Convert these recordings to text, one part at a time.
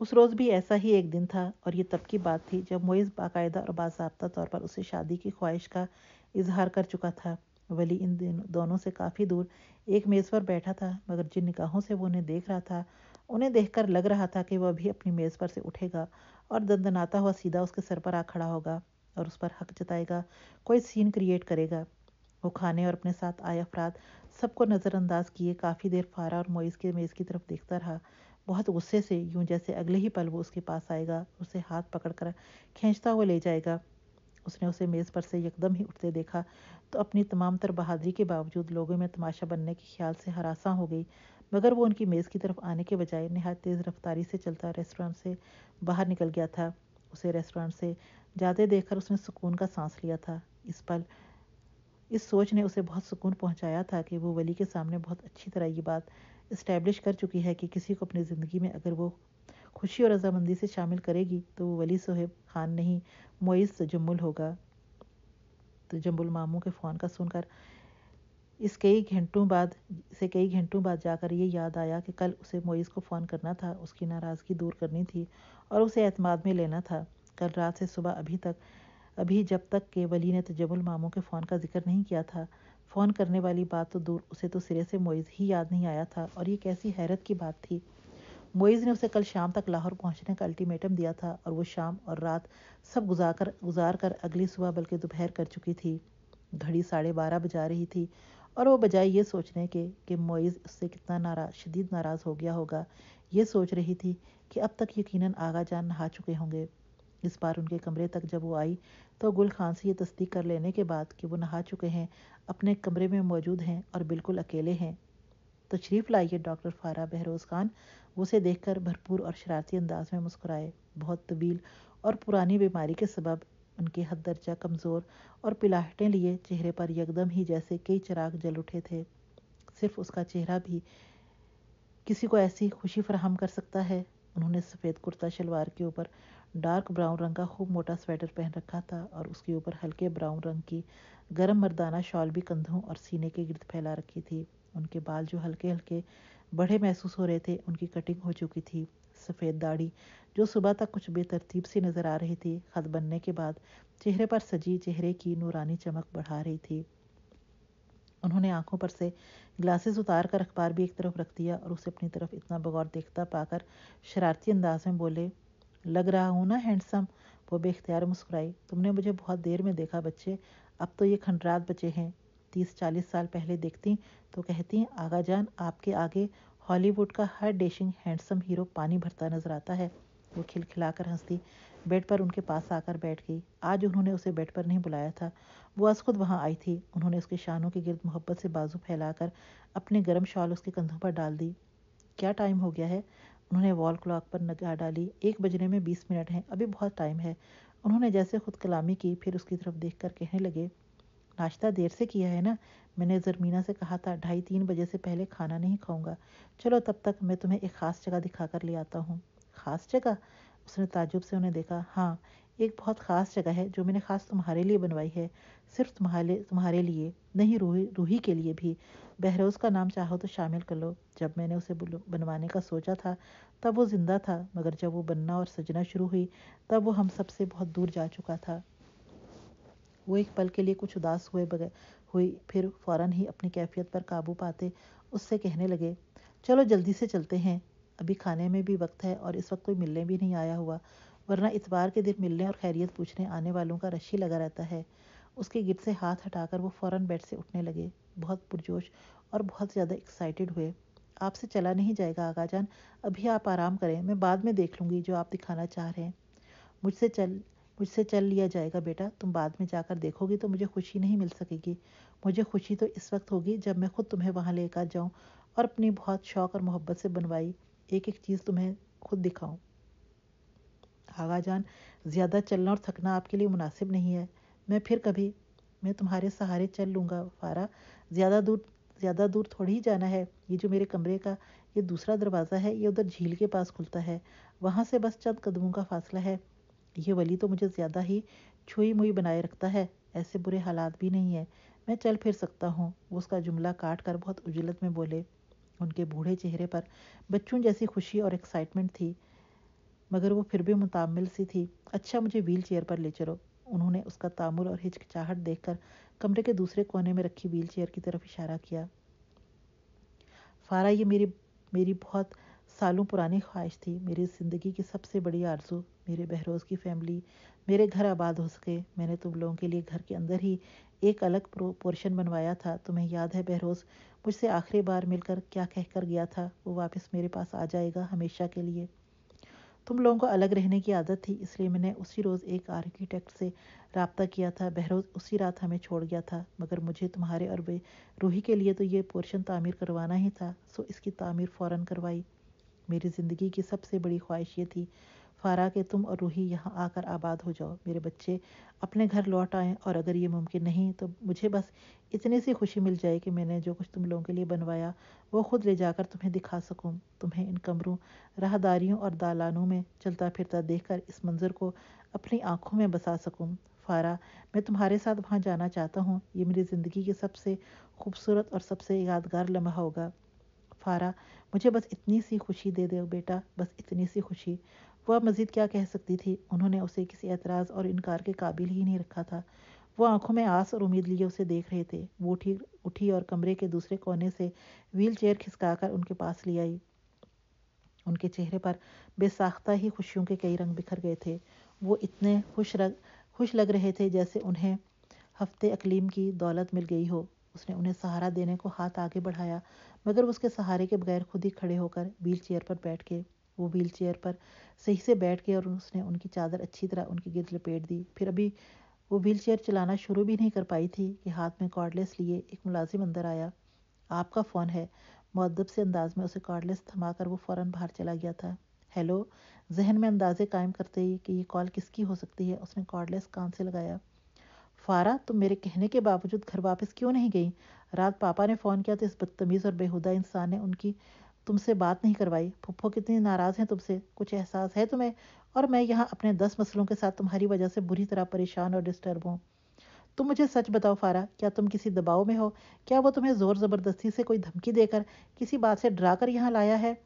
उस रोज़ भी ऐसा ही एक दिन था और ये तब की बात थी जब मोइज़ बाकायदा और बाबा तौर पर उसे शादी की ख्वाहिश का इजहार कर चुका था वली इन दिन दोनों से काफ़ी दूर एक मेज़ पर बैठा था मगर जिन निगाहों से वो उन्हें देख रहा था उन्हें देखकर लग रहा था कि वह भी अपनी मेज़ पर से उठेगा और दंदनाता हुआ सीधा उसके सर पर आ खड़ा होगा और उस पर हक जताएगा कोई सीन क्रिएट करेगा वो खाने और अपने साथ आए अफराद सबको नज़रअंदाज किए काफ़ी देर फारा और मोइस के मेज़ की तरफ देखता रहा बहुत गुस्से से यूं जैसे अगले ही पल वो उसके पास आएगा उसे हाथ पकड़कर खींचता हुआ ले जाएगा उसने उसे मेज़ पर से यकदम ही उठते देखा तो अपनी तमाम तर बहादरी के बावजूद लोगों में तमाशा बनने के ख्याल से हरासा हो गई मगर वो उनकी मेज़ की तरफ आने के बजाय नहायत तेज़ रफ्तारी से चलता रेस्टोरेंट से बाहर निकल गया था उसे रेस्टोरेंट से जाते देखकर उसने सुकून का सांस लिया था इस पल इस सोच ने उसे बहुत सुकून पहुंचाया था कि वो वली के सामने बहुत अच्छी तरह ये बात इस्टेब्लिश कर चुकी है कि किसी को अपनी ज़िंदगी में अगर वो खुशी और रजामंदी से शामिल करेगी तो वो वली सोहेब खान नहीं मोइस जम्बुल होगा तो जम्बुल मामू के फ़ोन का सुनकर इस कई घंटों बाद से कई घंटों बाद जाकर ये याद आया कि कल उसे मोइस को फ़ोन करना था उसकी नाराज़गी दूर करनी थी और उसे अतमाद में लेना था कल रात से सुबह अभी तक अभी जब तक केवली ने तजबुल तो मामों के फ़ोन का जिक्र नहीं किया था फ़ोन करने वाली बात तो दूर उसे तो सिरे से मोइज़ ही याद नहीं आया था और ये कैसी हैरत की बात थी मोइज़ ने उसे कल शाम तक लाहौर पहुंचने का अल्टीमेटम दिया था और वो शाम और रात सब गुजार कर गुजार कर अगली सुबह बल्कि दोपहर कर चुकी थी घड़ी साढ़े बारह बजा रही थी और वो बजाय ये सोचने के कि मोइज़ उससे कितना नाराज शदीद नाराज़ हो गया होगा ये सोच रही थी कि अब तक यकीनन आगा जान नहा चुके होंगे इस बार उनके कमरे तक जब वो आई तो गुल खान से ये तस्दीक कर लेने के बाद कि वो नहा चुके हैं अपने कमरे में मौजूद हैं और बिल्कुल अकेले हैं तशरीफ़ लाइए डॉक्टर फारा बहरोज़ खान उसे देखकर भरपूर और शरारती अंदाज में मुस्कुराए बहुत तवील और पुरानी बीमारी के सबब उनके हद दर्जा कमज़ोर और पिलाहटें लिए चेहरे पर यकदम ही जैसे कई चिराग जल उठे थे सिर्फ उसका चेहरा भी किसी को ऐसी खुशी फराहम कर सकता है उन्होंने सफ़ेद कुर्ता शलवार के ऊपर डार्क ब्राउन रंग का खूब मोटा स्वेटर पहन रखा था और उसके ऊपर हल्के ब्राउन रंग की गर्म मर्दाना शॉल भी कंधों और सीने के गिरद फैला रखी थी उनके बाल जो हल्के हल्के बड़े महसूस हो रहे थे उनकी कटिंग हो चुकी थी सफ़ेद दाढ़ी जो सुबह तक कुछ बेतरतीब सी नज़र आ रही थी खत बनने के बाद चेहरे पर सजी चेहरे की नूरानी चमक बढ़ा रही थी उन्होंने आंखों पर से ग्लासेस उतार कर अखबार भी एक तरफ रख दिया और उसे अपनी तरफ इतना बगौर देखता पाकर शरारती अंदाज में बोले लग रहा हूँ ना हैंडसम वो बेख्तियार मुस्कुराई तुमने मुझे बहुत देर में देखा बच्चे अब तो ये खंडरात बचे हैं तीस चालीस साल पहले देखती तो कहती आगा जान आपके आगे हॉलीवुड का हर डेशिंग हैंडसम हीरो पानी भरता नजर आता है वो खिलखिलाकर हंसती बेड पर उनके पास आकर बैठ गई आज उन्होंने उसे बेड पर नहीं बुलाया था वो आज खुद वहाँ आई थी उन्होंने उसके शानों के गिरद मोहब्बत से बाजू फैलाकर अपने गर्म शॉल उसके कंधों पर डाल दी क्या टाइम हो गया है उन्होंने वॉल क्लॉक पर नगाह डाली एक बजने में बीस मिनट हैं अभी बहुत टाइम है उन्होंने जैसे खुद कलामी की फिर उसकी तरफ देख कर कहने लगे नाश्ता देर से किया है ना मैंने जरमीना से कहा था ढाई तीन बजे से पहले खाना नहीं खाऊंगा चलो तब तक मैं तुम्हें एक ख़ास जगह दिखा कर ले आता हूँ ख़ास जगह उसने ताजुब से उन्हें देखा हाँ एक बहुत ख़ास जगह है जो मैंने ख़ास तुम्हारे लिए बनवाई है सिर्फ तुम्हारे तुम्हारे लिए नहीं रूही रूही के लिए भी बहरोज़ का नाम चाहो तो शामिल कर लो जब मैंने उसे बनवाने का सोचा था तब वो ज़िंदा था मगर जब वो बनना और सजना शुरू हुई तब वो हम सब से बहुत दूर जा चुका था वो एक पल के लिए कुछ उदास हुए बगैर हुई फिर फौरन ही अपनी कैफियत पर काबू पाते उससे कहने लगे चलो जल्दी से चलते हैं अभी खाने में भी वक्त है और इस वक्त कोई मिलने भी नहीं आया हुआ वरना इतवार के दिन मिलने और खैरियत पूछने आने वालों का रशी लगा रहता है उसके गिर से हाथ हटाकर वो फौरन बेड से उठने लगे बहुत पुरजोश और बहुत ज़्यादा एक्साइटेड हुए आपसे चला नहीं जाएगा आगा जान अभी आप आराम करें मैं बाद में देख लूँगी जो आप दिखाना चाह रहे हैं मुझसे चल मुझसे चल लिया जाएगा बेटा तुम बाद में जाकर देखोगी तो मुझे खुशी नहीं मिल सकेगी मुझे खुशी तो इस वक्त होगी जब मैं खुद तुम्हें वहाँ लेकर जाऊँ और अपनी बहुत शौक और मोहब्बत से बनवाई एक एक चीज़ तुम्हें खुद दिखाऊँ आगा जान ज़्यादा चलना और थकना आपके लिए मुनासिब नहीं है मैं फिर कभी मैं तुम्हारे सहारे चल लूँगा फारा ज़्यादा दूर ज़्यादा दूर थोड़ी ही जाना है ये जो मेरे कमरे का ये दूसरा दरवाज़ा है ये उधर झील के पास खुलता है वहाँ से बस चंद कदमों का फासला है ये वली तो मुझे ज़्यादा ही छुई मुई बनाए रखता है ऐसे बुरे हालात भी नहीं है मैं चल फिर सकता हूँ उसका जुमला काट कर बहुत उजलत में बोले उनके बूढ़े चेहरे पर बच्चों जैसी खुशी और एक्साइटमेंट थी मगर वो फिर भी मुतामिल सी थी अच्छा मुझे व्हील चेयर पर ले चलो उन्होंने उसका तामुल और हिचकिचाहट देखकर कमरे के दूसरे कोने में रखी व्हील चेयर की तरफ इशारा किया फारा ये मेरी मेरी बहुत सालों पुरानी ख्वाहिश थी मेरी ज़िंदगी की सबसे बड़ी आरजू मेरे बहरोज़ की फैमिली मेरे घर आबाद हो सके मैंने तुम लोगों के लिए घर के अंदर ही एक अलग पोर्शन बनवाया था तुम्हें याद है बहरोज़ मुझसे आखिरी बार मिलकर क्या कहकर गया था वो वापस मेरे पास आ जाएगा हमेशा के लिए तुम लोगों को अलग रहने की आदत थी इसलिए मैंने उसी रोज़ एक आर्किटेक्ट से रबता किया था बहरोज़ उसी रात हमें छोड़ गया था मगर मुझे तुम्हारे और वे रूही के लिए तो ये पोर्शन तामीर करवाना ही था सो इसकी तामीर फ़ौर करवाई मेरी ज़िंदगी की सबसे बड़ी ख्वाहिश ये थी फारा के तुम और रूही यहाँ आकर आबाद हो जाओ मेरे बच्चे अपने घर लौट आएँ और अगर ये मुमकिन नहीं तो मुझे बस इतनी सी खुशी मिल जाए कि मैंने जो कुछ तुम लोगों के लिए बनवाया वो खुद ले जाकर तुम्हें दिखा सकूँ तुम्हें इन कमरों राहदारियों और दालानों में चलता फिरता देखकर इस मंज़र को अपनी आँखों में बसा सकूँ फारा मैं तुम्हारे साथ वहाँ जाना चाहता हूँ ये मेरी ज़िंदगी के सबसे खूबसूरत और सबसे यादगार लम्हा होगा फारा मुझे बस इतनी सी खुशी दे दो बेटा बस इतनी सी खुशी वह मज़ीद क्या कह सकती थी उन्होंने उसे किसी एतराज़ और इनकार के काबिल ही नहीं रखा था वो आंखों में आस और उम्मीद लिए उसे देख रहे थे वो उठी उठी और कमरे के दूसरे कोने से व्हील चेयर खिसकाकर उनके पास ले आई उनके चेहरे पर बेसाख्ता ही खुशियों के कई रंग बिखर गए थे वो इतने खुश रग खुश लग रहे थे जैसे उन्हें हफ्ते अकलीम की दौलत मिल गई हो उसने उन्हें सहारा देने को हाथ आगे बढ़ाया मगर उसके सहारे के बगैर खुद ही खड़े होकर व्हील चेयर पर बैठ के वो व्हील चेयर पर सही से बैठ गए और उसने उनकी चादर अच्छी तरह उनकी गिर लपेट दी फिर अभी वो व्हील चेयर चलाना शुरू भी नहीं कर पाई थी कि हाथ में कॉर्डलेस लिए एक मुलाजिम अंदर आया आपका फ़ोन है मददब से अंदाज में उसे कॉर्डलेस थमा कर वो फ़ौर बाहर चला गया था हेलो जहन में अंदाजे कायम करते ही कि ये कॉल किसकी हो सकती है उसने कॉर्डलेस कान से लगाया फारा तुम मेरे कहने के बावजूद घर वापस क्यों नहीं गई रात पापा ने फ़ोन किया तो इस बदतमीज़ और बेहुदा इंसान ने उनकी तुमसे बात नहीं करवाई फुफ्फो कितनी नाराज़ हैं तुमसे कुछ एहसास है तुम्हें और मैं यहाँ अपने दस मसलों के साथ तुम्हारी वजह से बुरी तरह परेशान और डिस्टर्ब हूँ तुम मुझे सच बताओ फारा क्या तुम किसी दबाव में हो क्या वो तुम्हें ज़ोर ज़बरदस्ती से कोई धमकी देकर किसी बात से डरा कर यहाँ लाया है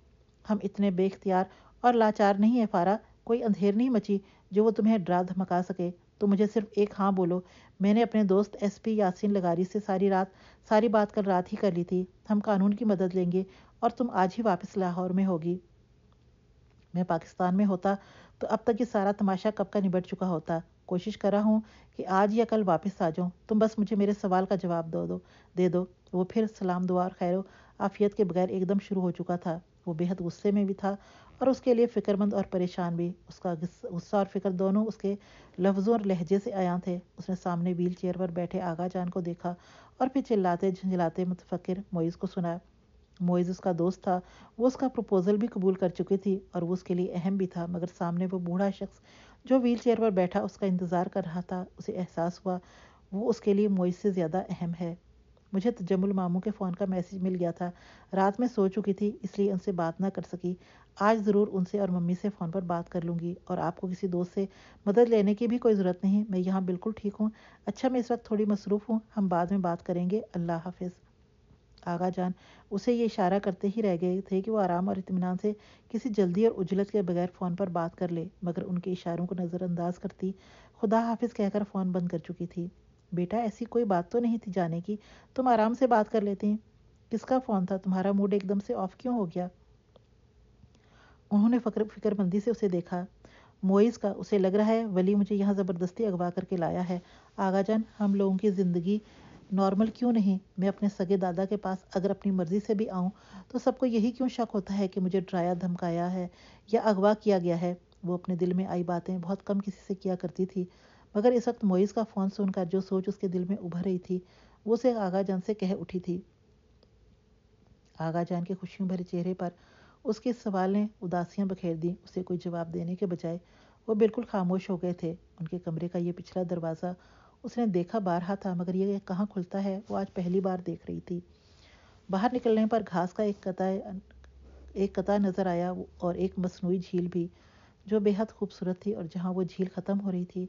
हम इतने बेख्तियार और लाचार नहीं है फारा कोई अंधेर नहीं मची जो वो तुम्हें डरा धमका सके तो मुझे सिर्फ एक हाँ बोलो मैंने अपने दोस्त एस पी यासिन लगारी से सारी रात सारी बात कल रात ही कर ली थी हम कानून की मदद लेंगे और तुम आज ही वापस लाहौर में होगी मैं पाकिस्तान में होता तो अब तक ये सारा तमाशा कब का निबट चुका होता कोशिश कर रहा हूँ कि आज या कल वापस आ जाऊँ तुम बस मुझे मेरे सवाल का जवाब दो दो दे दो वो फिर सलाम दुआ और खैर आफियत के बगैर एकदम शुरू हो चुका था वो बेहद गुस्से में भी था और उसके लिए फ़िक्रमंद और परेशान भी उसका गुस्सा और फिक्र दोनों उसके लफ्ज़ों और लहजे से आया थे उसने सामने व्हील चेयर पर बैठे आगा जान को देखा और फिर चिल्लाते झंझलाते मुतफ़िर मोइज़ को सुनाया मोइज़ उसका दोस्त था वो उसका प्रपोज़ल भी कबूल कर चुकी थी और वो उसके लिए अहम भी था मगर सामने वो बूढ़ा शख्स जो व्हील चेयर पर बैठा उसका इंतज़ार कर रहा था उसे एहसास हुआ वो उसके लिए मोइज़ से ज़्यादा अहम है मुझे तजमुल मामू के फ़ोन का मैसेज मिल गया था रात में सो चुकी थी इसलिए उनसे बात ना कर सकी आज ज़रूर उनसे और मम्मी से फ़ोन पर बात कर लूँगी और आपको किसी दोस्त से मदद लेने की भी कोई ज़रूरत नहीं मैं यहाँ बिल्कुल ठीक हूँ अच्छा मैं इस वक्त थोड़ी मसरूफ़ हूँ हम बाद में बात करेंगे अल्लाह हाफिज़ आगा जान उसे ये इशारा करते ही रह गए थे कि वो आराम और इतमान से किसी जल्दी और उजलत के बगैर फ़ोन पर बात कर ले मगर उनके इशारों को नज़रअंदाज करती खुदा हाफिज़ कहकर फ़ोन बंद कर चुकी थी बेटा ऐसी कोई बात तो नहीं थी जाने की तुम आराम से बात कर हैं किसका फ़ोन था तुम्हारा मूड एकदम से ऑफ क्यों हो गया उन्होंने फकर फिक्रमंदी से उसे देखा मोइज़ का उसे लग रहा है वली मुझे यहाँ ज़बरदस्ती अगवा करके लाया है आगा जान हम लोगों की ज़िंदगी नॉर्मल क्यों नहीं मैं अपने सगे दादा के पास अगर अपनी मर्ज़ी से भी आऊँ तो सबको यही क्यों शक होता है कि मुझे डराया धमकाया है या अगवा किया गया है वो अपने दिल में आई बातें बहुत कम किसी से किया करती थी मगर इस वक्त मोइस का फ़ोन सुनकर जो सोच उसके दिल में उभर रही थी वो उसे आगा जान से कह उठी थी आगा जान के खुशियों भरे चेहरे पर उसके सवाल ने उदासियां बखेर दी उसे कोई जवाब देने के बजाय वो बिल्कुल खामोश हो गए थे उनके कमरे का ये पिछला दरवाज़ा उसने देखा बारहा था मगर ये कहाँ खुलता है वो आज पहली बार देख रही थी बाहर निकलने पर घास का एक कता एक कता नज़र आया और एक मसनू झील भी जो बेहद खूबसूरत थी और जहाँ वो झील ख़त्म हो रही थी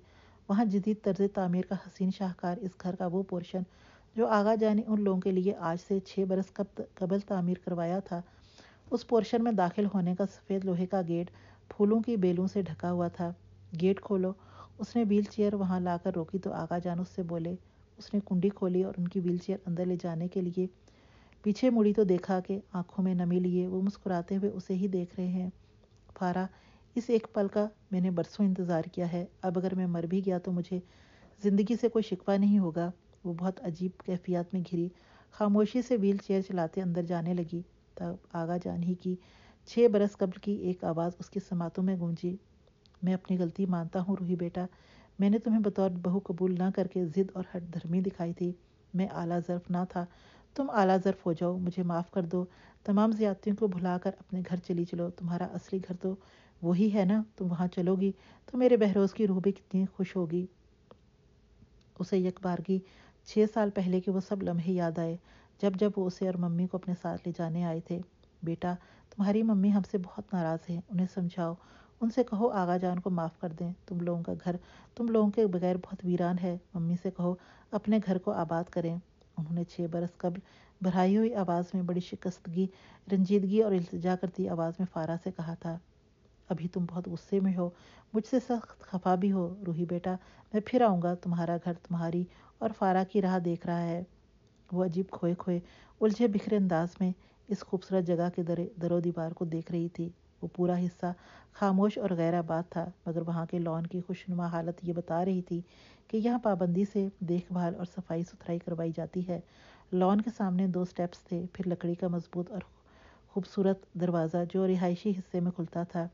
वहाँ जदीद तर्ज तामीर का हसीन शाहकार इस घर का वो पोर्शन जो आगा जाने उन लोगों के लिए आज से छः बरस कब कबल तामीर करवाया था उस पोर्शन में दाखिल होने का सफ़ेद लोहे का गेट फूलों की बेलों से ढका हुआ था गेट खोलो उसने व्हील चेयर वहाँ लाकर रोकी तो आगा जान उससे बोले उसने कुंडी खोली और उनकी व्हील चेयर अंदर ले जाने के लिए पीछे मुड़ी तो देखा कि आंखों में नमी लिए वो मुस्कुराते हुए उसे ही देख रहे हैं फारा इस एक पल का मैंने बरसों इंतज़ार किया है अब अगर मैं मर भी गया तो मुझे ज़िंदगी से कोई शिकवा नहीं होगा वो बहुत अजीब कैफियत में घिरी खामोशी से व्हील चेयर चलाते अंदर जाने लगी तब आगा जान ही की छः बरस कबल की एक आवाज़ उसकी समातों में गूंजी मैं अपनी गलती मानता हूँ रूही बेटा मैंने तुम्हें बतौर बहू कबूल ना करके ज़िद और हट धर्मी दिखाई थी मैं आला जर्फ ना था तुम आला जरफ हो जाओ मुझे माफ़ कर दो तमाम ज़्यादतियों को भुला कर अपने घर चली चलो तुम्हारा असली घर तो वही है ना तुम वहाँ चलोगी तो मेरे बहरोज़ की रूह भी कितनी खुश होगी उसे यकबारगी छः साल पहले के वो सब लम्हे याद आए जब जब वो उसे और मम्मी को अपने साथ ले जाने आए थे बेटा तुम्हारी मम्मी हमसे बहुत नाराज़ है उन्हें समझाओ उनसे कहो आगा जान को माफ़ कर दें तुम लोगों का घर तुम लोगों के बगैर बहुत वीरान है मम्मी से कहो अपने घर को आबाद करें उन्होंने छः बरस कबल भराई हुई आवाज़ में बड़ी शिकस्तगी रंजीदगी और इल्तजा करती आवाज़ में फारा से कहा था अभी तुम बहुत गुस्से में हो मुझसे सख्त खफा भी हो रूही बेटा मैं फिर आऊँगा तुम्हारा घर तुम्हारी और फारा की राह देख रहा है वो अजीब खोए खोए उलझे बिखरे अंदाज में इस खूबसूरत जगह के दर दरो दीवार को देख रही थी वो पूरा हिस्सा खामोश और गैराबाद था मगर वहाँ के लॉन की खुशनुमा हालत ये बता रही थी कि यहाँ पाबंदी से देखभाल और सफाई सुथराई करवाई जाती है लॉन के सामने दो स्टेप्स थे फिर लकड़ी का मजबूत और खूबसूरत दरवाज़ा जो रिहायशी हिस्से में खुलता था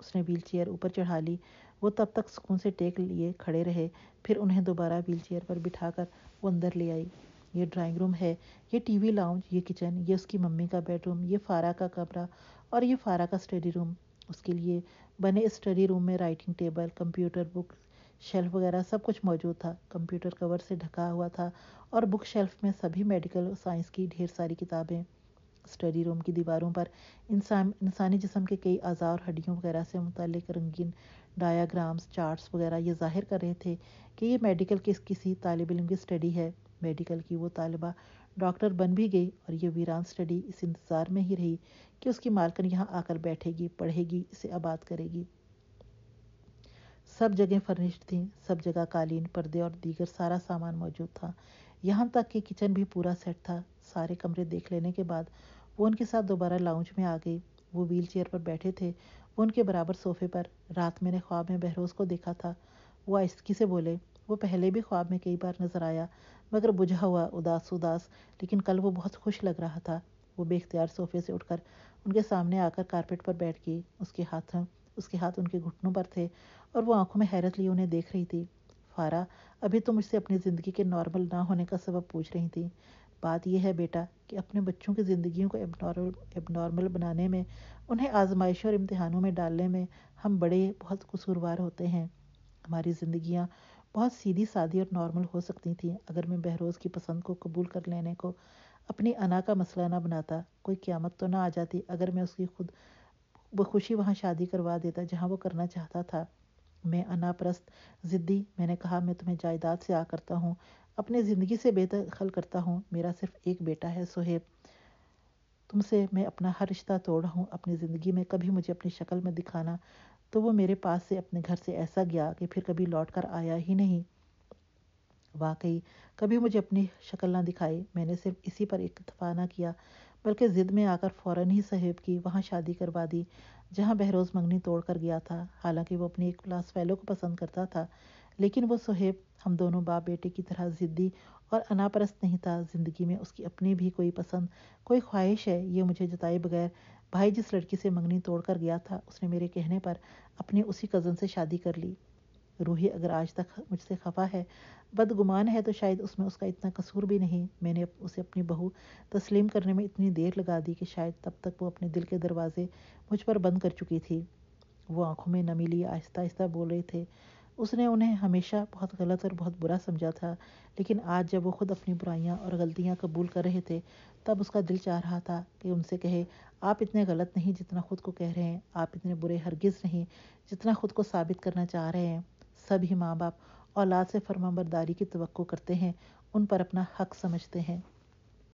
उसने व्हील चेयर ऊपर चढ़ा ली वो तब तक सुकून से टेक लिए खड़े रहे फिर उन्हें दोबारा व्हील चेयर पर बिठा कर वो अंदर ले आई ये ड्राइंग रूम है ये टीवी लाउंज ये किचन ये उसकी मम्मी का बेडरूम ये फारा का कमरा और ये फारा का स्टडी रूम उसके लिए बने स्टडी रूम में writing table computer bookshelf वगैरह सब कुछ मौजूद था कंप्यूटर कवर से ढका हुआ था और बुक शेल्फ में सभी मेडिकल साइंस की ढेर सारी किताबें स्टडी रूम की दीवारों पर इंसान इंसानी जिसम के कई आजार और हड्डियों वगैरह से मुतलिक रंगीन डायाग्राम्स चार्ट्स वगैरह ये जाहिर कर रहे थे कि ये मेडिकल किस किसी तालब इलम की स्टडी है मेडिकल की वो तालबा डॉक्टर बन भी गई और ये वीरान स्टडी इस इंतज़ार में ही रही कि उसकी मालकन यहाँ आकर बैठेगी पढ़ेगी इसे आबाद करेगी सब जगह फर्निश्ड थी सब जगह कालीन पर्दे और दीगर सारा सामान मौजूद था यहाँ तक कि किचन भी पूरा सेट था सारे कमरे देख लेने के बाद वो उनके साथ दोबारा लाउंज में आ गई वो व्हील चेयर पर बैठे थे वो उनके बराबर सोफे पर रात मैंने ख्वाब में बहरोज़ को देखा था वो आस्की से बोले वो पहले भी ख्वाब में कई बार नज़र आया मगर बुझा हुआ उदास उदास लेकिन कल वो बहुत खुश लग रहा था वो बेख्तियार सोफे से उठकर उनके सामने आकर कारपेट पर बैठ गई उसके हाथ उसके हाथ उनके घुटनों पर थे और वो आंखों में हैरत लिए उन्हें देख रही थी फारा अभी तो मुझसे अपनी ज़िंदगी के नॉर्मल ना होने का सबब पूछ रही थी बात यह है बेटा कि अपने बच्चों की ज़िंदगियों को एबनॉर्मल एबनॉर्मल बनाने में उन्हें आजमाइश और इम्तहानों में डालने में हम बड़े बहुत कसूरवार होते हैं हमारी ज़िंदगियाँ बहुत सीधी सादी और नॉर्मल हो सकती थी अगर मैं बहरोज़ की पसंद को कबूल कर लेने को अपनी अना का मसला ना बनाता कोई क़्यामत तो ना आ जाती अगर मैं उसकी खुद बखुशी वहाँ शादी करवा देता जहाँ वो करना चाहता था मैं अनाप्रस्त ज़िद्दी मैंने कहा मैं तुम्हें जायदाद से आ करता हूँ अपने ज़िंदगी से बेदखल करता हूँ मेरा सिर्फ एक बेटा है सोहेब तुमसे मैं अपना हर रिश्ता तोड़ रहा हूँ अपनी ज़िंदगी में कभी मुझे अपनी शक्ल में दिखाना तो वो मेरे पास से अपने घर से ऐसा गया कि फिर कभी लौट कर आया ही नहीं वाकई कभी मुझे अपनी शक्ल ना दिखाई मैंने सिर्फ इसी पर इतफा ना किया बल्कि ज़िद में आकर फ़ौरन ही साहेब की वहाँ शादी करवा दी जहाँ बहरोज़ मंगनी तोड़ कर गया था हालांकि वो अपनी एक क्लास फैलो को पसंद करता था लेकिन वो सहेब हम दोनों बाप बेटे की तरह ज़िद्दी और अनापरस्त नहीं था ज़िंदगी में उसकी अपनी भी कोई पसंद कोई ख्वाहिश है ये मुझे जताए बगैर भाई जिस लड़की से मंगनी तोड़कर गया था उसने मेरे कहने पर अपने उसी कज़न से शादी कर ली रूही अगर आज तक मुझसे खफा है बदगुमान है तो शायद उसमें उसका इतना कसूर भी नहीं मैंने उसे अपनी बहू तस्लीम करने में इतनी देर लगा दी कि शायद तब तक वो अपने दिल के दरवाजे मुझ पर बंद कर चुकी थी वो आंखों में नमी लिए आहिस्ता आहिस्ता बोल रहे थे उसने उन्हें हमेशा बहुत गलत और बहुत बुरा समझा था लेकिन आज जब वो खुद अपनी बुराइयाँ और गलतियाँ कबूल कर रहे थे तब उसका दिल चाह रहा था कि उनसे कहे आप इतने गलत नहीं जितना खुद को कह रहे हैं आप इतने बुरे हरगिज़ नहीं जितना खुद को साबित करना चाह रहे हैं सभी माँ बाप औलाद से फर्माबरदारी की तो करते हैं उन पर अपना हक समझते हैं